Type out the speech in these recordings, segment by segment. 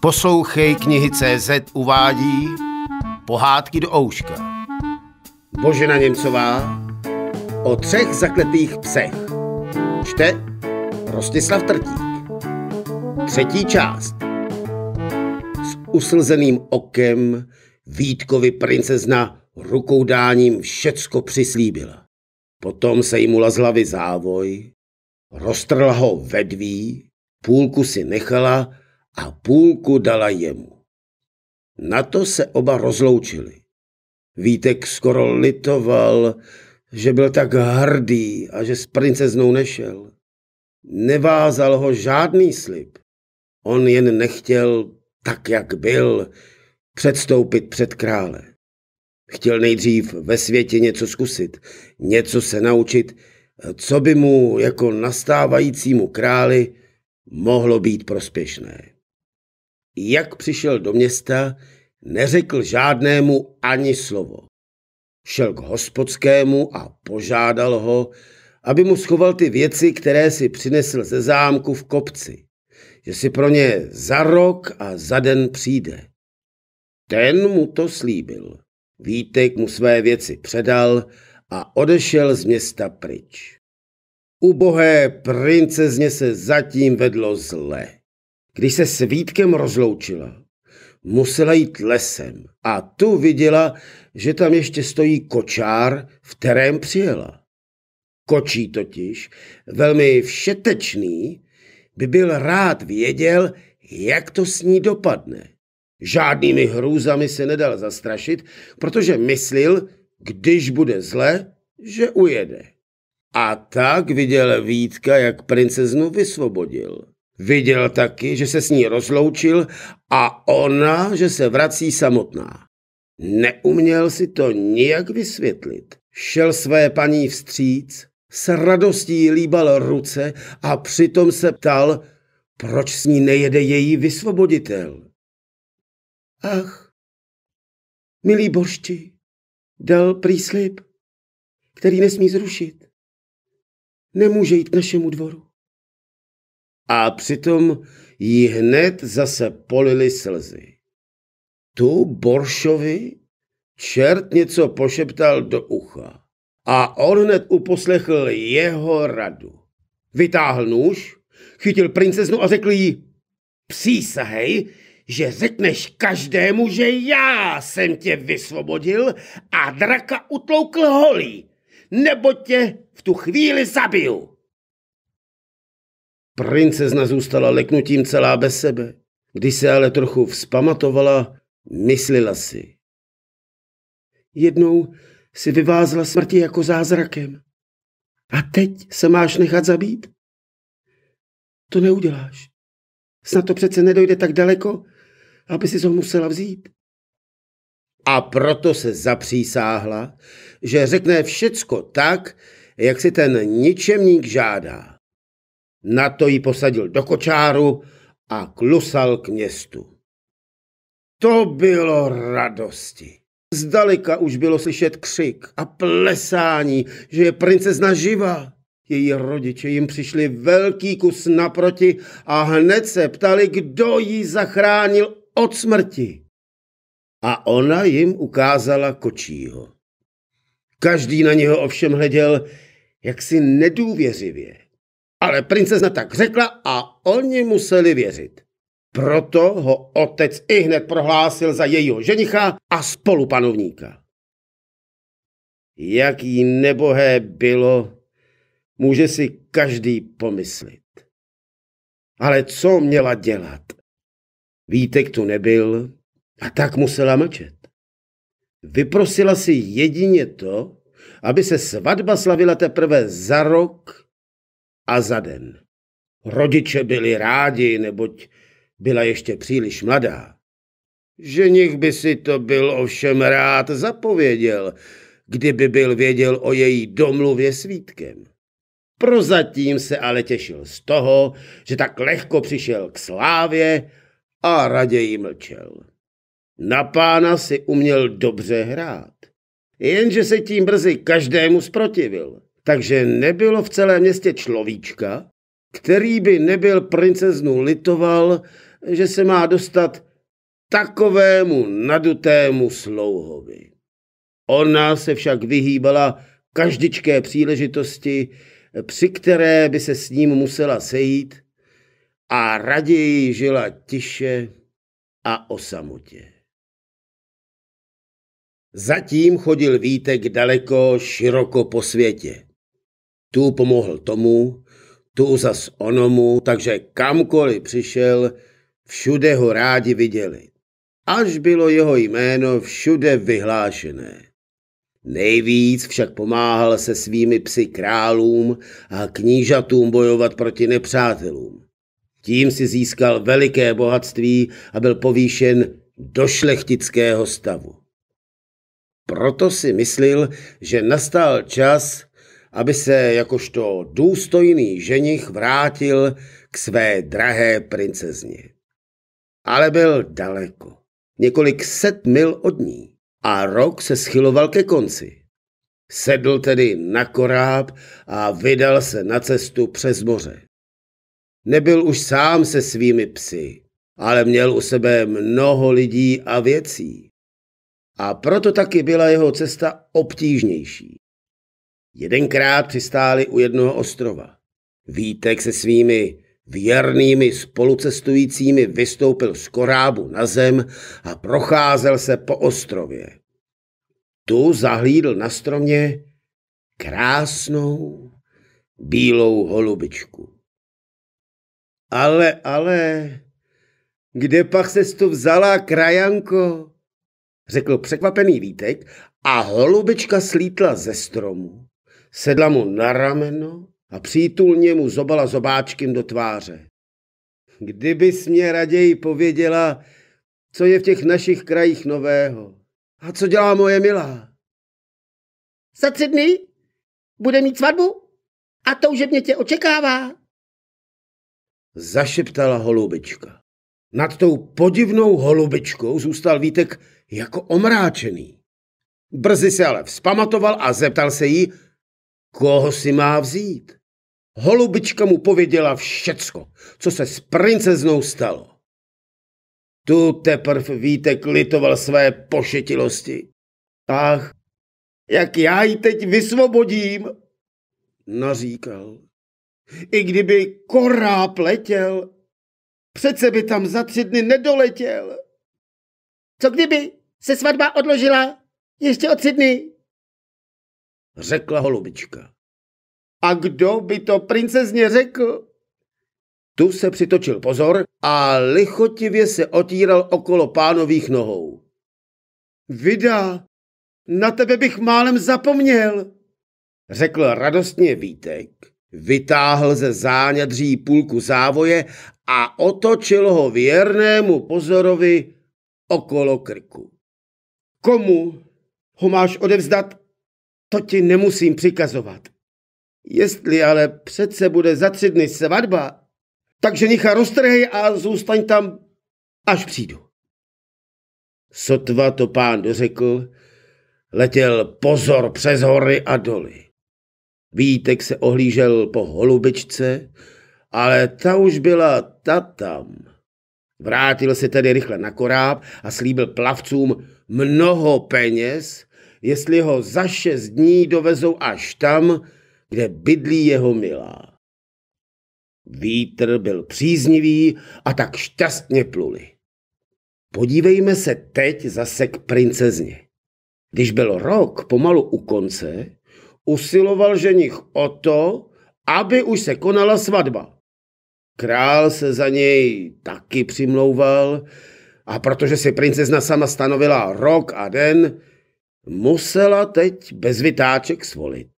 Poslouchej knihy CZ uvádí Pohádky do ouška. Božena Němcová o třech zakletých psech. Čte Rostislav Trtík. Třetí část. S uslzeným okem Vítkovi princezna rukou dáním všecko přislíbila. Potom se jí mula z hlavy závoj, roztrla ho vedví, půlku si nechala a půlku dala jemu. Na to se oba rozloučili. Vítek skoro litoval, že byl tak hrdý a že s princeznou nešel. Nevázal ho žádný slib. On jen nechtěl, tak jak byl, předstoupit před krále. Chtěl nejdřív ve světě něco zkusit, něco se naučit, co by mu jako nastávajícímu králi mohlo být prospěšné jak přišel do města, neřekl žádnému ani slovo. Šel k hospodskému a požádal ho, aby mu schoval ty věci, které si přinesl ze zámku v kopci, že si pro ně za rok a za den přijde. Ten mu to slíbil. Vítek mu své věci předal a odešel z města pryč. Ubohé princezně se zatím vedlo zle. Když se s Vítkem rozloučila, musela jít lesem a tu viděla, že tam ještě stojí kočár, v kterém přijela. Kočí totiž, velmi všetečný, by byl rád věděl, jak to s ní dopadne. Žádnými hrůzami se nedal zastrašit, protože myslil, když bude zle, že ujede. A tak viděl Vítka, jak princeznu vysvobodil. Viděl taky, že se s ní rozloučil a ona, že se vrací samotná. Neuměl si to nijak vysvětlit. Šel své paní vstříc, s radostí líbal ruce a přitom se ptal, proč s ní nejede její vysvoboditel. Ach, milý boršti, dal příslip, který nesmí zrušit. Nemůže jít k našemu dvoru a přitom jí hned zase polily slzy. Tu Boršovi čert něco pošeptal do ucha a on hned uposlechl jeho radu. Vytáhl nůž, chytil princeznu a řekl jí, přísahej, že řekneš každému, že já jsem tě vysvobodil a draka utloukl holí, nebo tě v tu chvíli zabiju. Princezna zůstala leknutím celá bez sebe. Když se ale trochu vzpamatovala, myslila si. Jednou si vyvázla smrti jako zázrakem. A teď se máš nechat zabít? To neuděláš. Snad to přece nedojde tak daleko, aby si ho musela vzít. A proto se zapřísáhla, že řekne všecko tak, jak si ten ničemník žádá. Na to ji posadil do kočáru a klusal k městu. To bylo radosti. Zdaleka už bylo slyšet křik a plesání, že je princezna živa. Její rodiče jim přišli velký kus naproti a hned se ptali, kdo ji zachránil od smrti. A ona jim ukázala kočího. Každý na něho ovšem hleděl jaksi nedůvěřivě. Ale princezna tak řekla a oni museli věřit. Proto ho otec i hned prohlásil za jejího ženicha a spolupanovníka. Jak jí nebohé bylo, může si každý pomyslit. Ale co měla dělat? Vítek tu nebyl a tak musela mlčet. Vyprosila si jedině to, aby se svatba slavila teprve za rok a za den. Rodiče byli rádi, neboť byla ještě příliš mladá. Ženich by si to byl ovšem rád zapověděl, kdyby byl věděl o její domluvě Vítkem. Prozatím se ale těšil z toho, že tak lehko přišel k slávě a raději mlčel. Na pána si uměl dobře hrát, jenže se tím brzy každému sprotivil takže nebylo v celém městě človíčka, který by nebyl princeznu litoval, že se má dostat takovému nadutému slouhovi. Ona se však vyhýbala každičké příležitosti, při které by se s ním musela sejít a raději žila tiše a o samotě. Zatím chodil Vítek daleko, široko po světě tu pomohl tomu, tu zas onomu, takže kamkoliv přišel, všude ho rádi viděli. Až bylo jeho jméno všude vyhlášené. Nejvíc však pomáhal se svými psy králům a knížatům bojovat proti nepřátelům. Tím si získal veliké bohatství a byl povýšen do šlechtického stavu. Proto si myslel, že nastal čas aby se jakožto důstojný ženich vrátil k své drahé princezně. Ale byl daleko, několik set mil od ní a rok se schyloval ke konci. Sedl tedy na koráb a vydal se na cestu přes moře. Nebyl už sám se svými psy, ale měl u sebe mnoho lidí a věcí. A proto taky byla jeho cesta obtížnější. Jedenkrát přistáli u jednoho ostrova. Vítek se svými věrnými spolucestujícími vystoupil z korábu na zem a procházel se po ostrově. Tu zahlídl na stromě krásnou bílou holubičku. Ale, ale, kde pak se tu vzala, krajanko? Řekl překvapený Vítek a holubička slítla ze stromu sedla mu na rameno a přítulně mu zobala zobáčkem do tváře. Kdybys mě raději pověděla, co je v těch našich krajích nového a co dělá moje milá. Za tři dny bude mít svatbu a toužebně tě očekává. Zašeptala holubička. Nad tou podivnou holubičkou zůstal Vítek jako omráčený. Brzy se ale vzpamatoval a zeptal se jí, Koho si má vzít? Holubička mu pověděla všecko, co se s princeznou stalo. Tu teprv Vítek litoval své pošetilosti. Ach, jak já ji teď vysvobodím, naříkal. I kdyby korá letěl, přece by tam za tři dny nedoletěl. Co kdyby se svatba odložila ještě o tři dny? řekla holubička. A kdo by to princezně řekl? Tu se přitočil pozor a lichotivě se otíral okolo pánových nohou. Vida, na tebe bych málem zapomněl, řekl radostně Vítek. Vytáhl ze záňadří půlku závoje a otočil ho věrnému pozorovi okolo krku. Komu ho máš odevzdat to ti nemusím přikazovat. Jestli ale přece bude za tři dny svatba, takže nicha roztrhej a zůstaň tam, až přijdu. Sotva to pán dořekl, letěl pozor přes hory a doly. Vítek se ohlížel po holubičce, ale ta už byla ta tam. Vrátil se tedy rychle na koráb a slíbil plavcům mnoho peněz jestli ho za šest dní dovezou až tam, kde bydlí jeho milá. Vítr byl příznivý a tak šťastně pluli. Podívejme se teď zase k princezně. Když byl rok pomalu u konce, usiloval ženich o to, aby už se konala svatba. Král se za něj taky přimlouval a protože si princezna sama stanovila rok a den, musela teď bez vytáček svolit.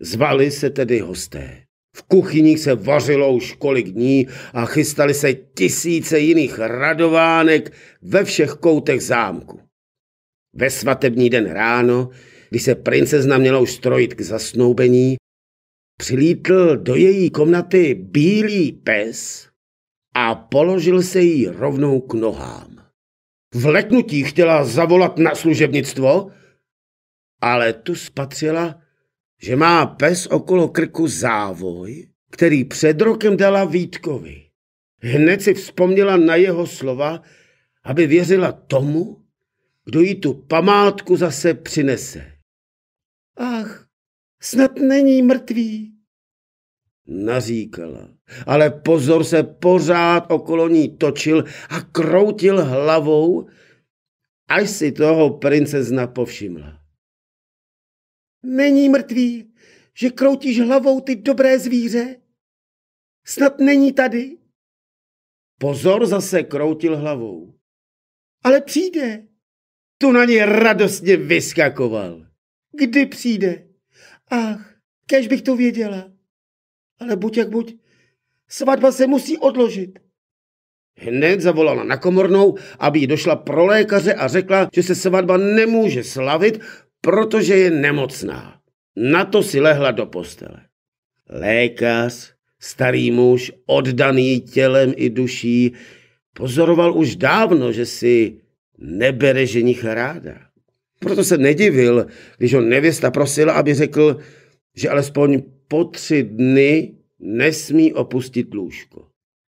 Zvali se tedy hosté. V kuchyních se vařilo už kolik dní a chystali se tisíce jiných radovánek ve všech koutech zámku. Ve svatební den ráno, kdy se princezna měla už strojit k zasnoubení, přilítl do její komnaty bílý pes a položil se jí rovnou k nohám v letnutí chtěla zavolat na služebnictvo, ale tu spatřila, že má pes okolo krku závoj, který před rokem dala Vítkovi. Hned si vzpomněla na jeho slova, aby věřila tomu, kdo jí tu památku zase přinese. Ach, snad není mrtvý, naříkala. Ale pozor se pořád okolo ní točil a kroutil hlavou, až si toho princezna povšimla. Není mrtvý, že kroutíš hlavou ty dobré zvíře? Snad není tady? Pozor zase kroutil hlavou. Ale přijde. Tu na ně radostně vyskakoval. Kdy přijde? Ach, kež bych to věděla ale buď jak buď, svatba se musí odložit. Hned zavolala na komornou, aby jí došla pro lékaře a řekla, že se svatba nemůže slavit, protože je nemocná. Na to si lehla do postele. Lékař, starý muž, oddaný tělem i duší, pozoroval už dávno, že si nebere ženich ráda. Proto se nedivil, když ho nevěsta prosila, aby řekl, že alespoň po tři dny nesmí opustit lůžko.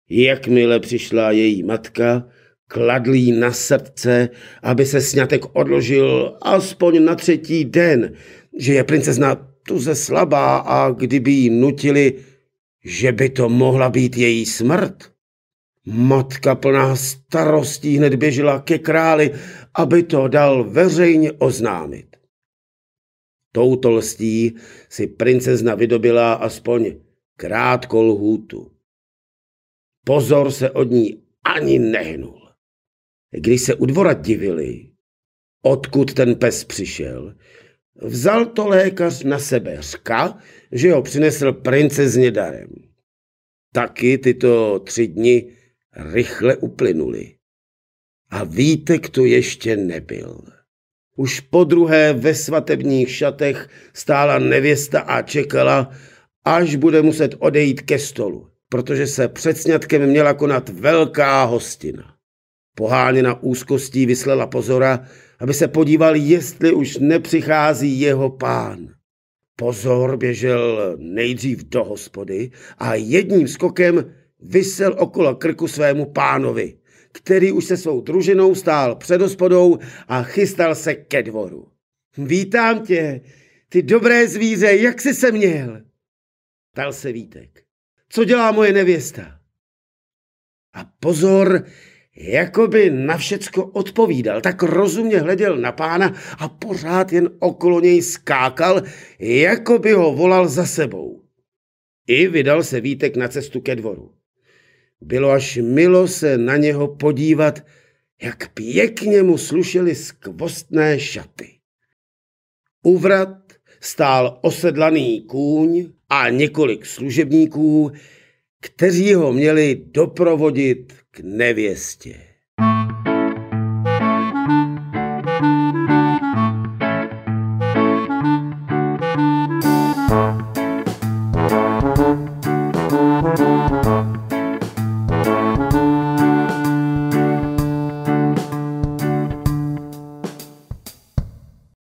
Jakmile přišla její matka, kladl jí na srdce, aby se snětek odložil aspoň na třetí den, že je princezna tuze slabá a kdyby ji nutili, že by to mohla být její smrt. Matka plná starostí hned běžela ke králi, aby to dal veřejně oznámit. Touto lstí si princezna vydobila aspoň krátko lhůtu. Pozor se od ní ani nehnul. Když se u dvora divili, odkud ten pes přišel, vzal to lékař na sebe řka, že ho přinesl princezně darem. Taky tyto tři dny rychle uplynuly. A Vítek tu ještě nebyl. Už po druhé ve svatebních šatech stála nevěsta a čekala, až bude muset odejít ke stolu, protože se před snědkem měla konat velká hostina. Poháněna úzkostí vyslela pozora, aby se podíval, jestli už nepřichází jeho pán. Pozor běžel nejdřív do hospody a jedním skokem vysel okolo krku svému pánovi který už se svou družinou stál před hospodou a chystal se ke dvoru. Vítám tě, ty dobré zvíře, jak jsi se měl? Ptal se Vítek. Co dělá moje nevěsta? A pozor, Jakoby na všecko odpovídal, tak rozumně hleděl na pána a pořád jen okolo něj skákal, jako by ho volal za sebou. I vydal se Vítek na cestu ke dvoru. Bylo až milo se na něho podívat, jak pěkně mu slušely skvostné šaty. Uvrat stál osedlaný kůň a několik služebníků, kteří ho měli doprovodit k nevěstě.